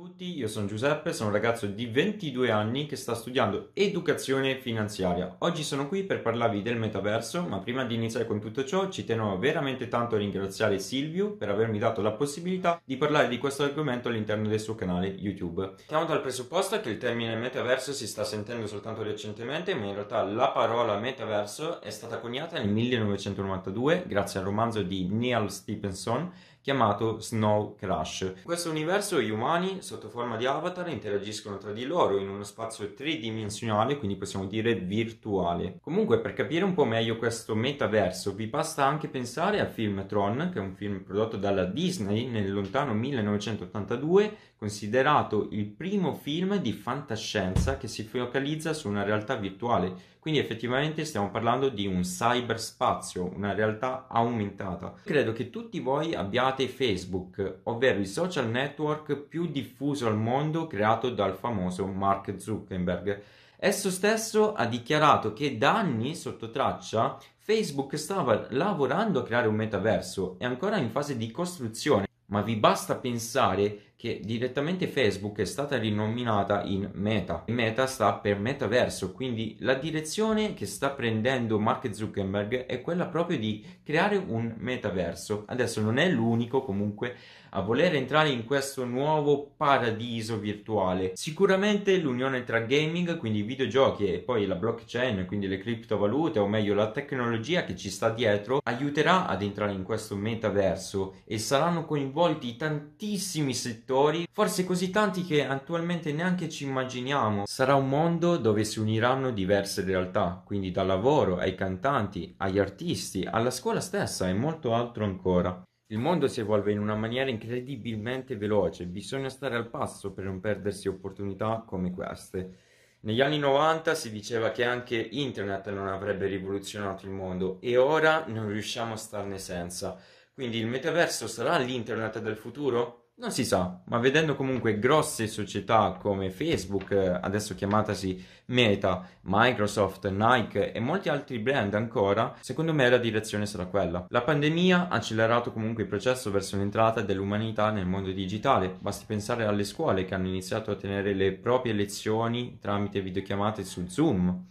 tutti, io sono Giuseppe, sono un ragazzo di 22 anni che sta studiando educazione finanziaria. Oggi sono qui per parlarvi del metaverso, ma prima di iniziare con tutto ciò ci tenevo veramente tanto a ringraziare Silvio per avermi dato la possibilità di parlare di questo argomento all'interno del suo canale YouTube. Partiamo dal presupposto che il termine metaverso si sta sentendo soltanto recentemente, ma in realtà la parola metaverso è stata coniata nel 1992 grazie al romanzo di Neal Stephenson chiamato Snow Crash. In questo universo gli umani, sotto forma di avatar, interagiscono tra di loro in uno spazio tridimensionale, quindi possiamo dire virtuale. Comunque, per capire un po' meglio questo metaverso, vi basta anche pensare al film Tron, che è un film prodotto dalla Disney nel lontano 1982, considerato il primo film di fantascienza che si focalizza su una realtà virtuale quindi effettivamente stiamo parlando di un cyberspazio, una realtà aumentata. Credo che tutti voi abbiate Facebook, ovvero il social network più diffuso al mondo creato dal famoso Mark Zuckerberg. Esso stesso ha dichiarato che da anni sotto traccia Facebook stava lavorando a creare un metaverso, è ancora in fase di costruzione, ma vi basta pensare che direttamente Facebook è stata rinominata in Meta. E Meta sta per metaverso, quindi la direzione che sta prendendo Mark Zuckerberg è quella proprio di creare un metaverso. Adesso non è l'unico comunque a voler entrare in questo nuovo paradiso virtuale. Sicuramente l'unione tra gaming, quindi videogiochi e poi la blockchain, quindi le criptovalute o meglio la tecnologia che ci sta dietro, aiuterà ad entrare in questo metaverso e saranno coinvolti tantissimi settori scrittori, forse così tanti che attualmente neanche ci immaginiamo. Sarà un mondo dove si uniranno diverse realtà, quindi dal lavoro ai cantanti, agli artisti, alla scuola stessa e molto altro ancora. Il mondo si evolve in una maniera incredibilmente veloce, bisogna stare al passo per non perdersi opportunità come queste. Negli anni 90 si diceva che anche internet non avrebbe rivoluzionato il mondo e ora non riusciamo a starne senza. Quindi il metaverso sarà l'internet del futuro? Non si sa, ma vedendo comunque grosse società come Facebook, adesso chiamatasi Meta, Microsoft, Nike e molti altri brand ancora, secondo me la direzione sarà quella. La pandemia ha accelerato comunque il processo verso l'entrata dell'umanità nel mondo digitale. Basti pensare alle scuole che hanno iniziato a tenere le proprie lezioni tramite videochiamate su Zoom.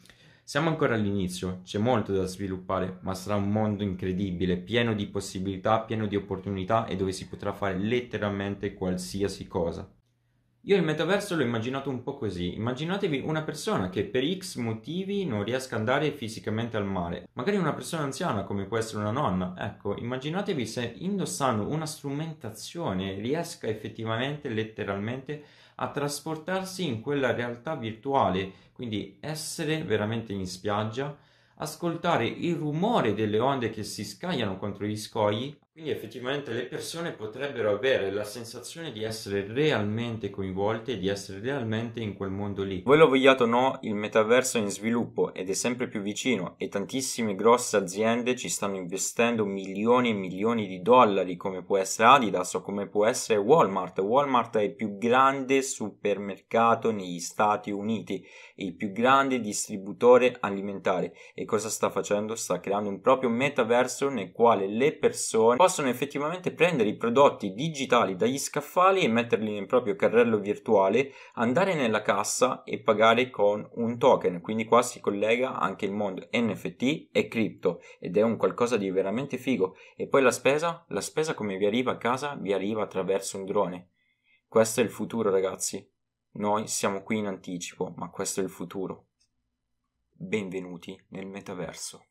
Siamo ancora all'inizio, c'è molto da sviluppare, ma sarà un mondo incredibile, pieno di possibilità, pieno di opportunità e dove si potrà fare letteralmente qualsiasi cosa. Io il metaverso l'ho immaginato un po' così. Immaginatevi una persona che per X motivi non riesca ad andare fisicamente al mare. Magari una persona anziana come può essere una nonna. Ecco, immaginatevi se indossando una strumentazione riesca effettivamente, letteralmente, a trasportarsi in quella realtà virtuale. Quindi essere veramente in spiaggia, ascoltare il rumore delle onde che si scagliano contro gli scogli, quindi effettivamente le persone potrebbero avere la sensazione di essere realmente coinvolte e di essere realmente in quel mondo lì. Voi lo vogliate o no, il metaverso è in sviluppo ed è sempre più vicino e tantissime grosse aziende ci stanno investendo milioni e milioni di dollari come può essere Adidas o come può essere Walmart. Walmart è il più grande supermercato negli Stati Uniti, e il più grande distributore alimentare e cosa sta facendo? Sta creando un proprio metaverso nel quale le persone possono effettivamente prendere i prodotti digitali dagli scaffali e metterli nel proprio carrello virtuale, andare nella cassa e pagare con un token. Quindi qua si collega anche il mondo NFT e cripto ed è un qualcosa di veramente figo. E poi la spesa? La spesa come vi arriva a casa? Vi arriva attraverso un drone. Questo è il futuro ragazzi. Noi siamo qui in anticipo, ma questo è il futuro. Benvenuti nel metaverso.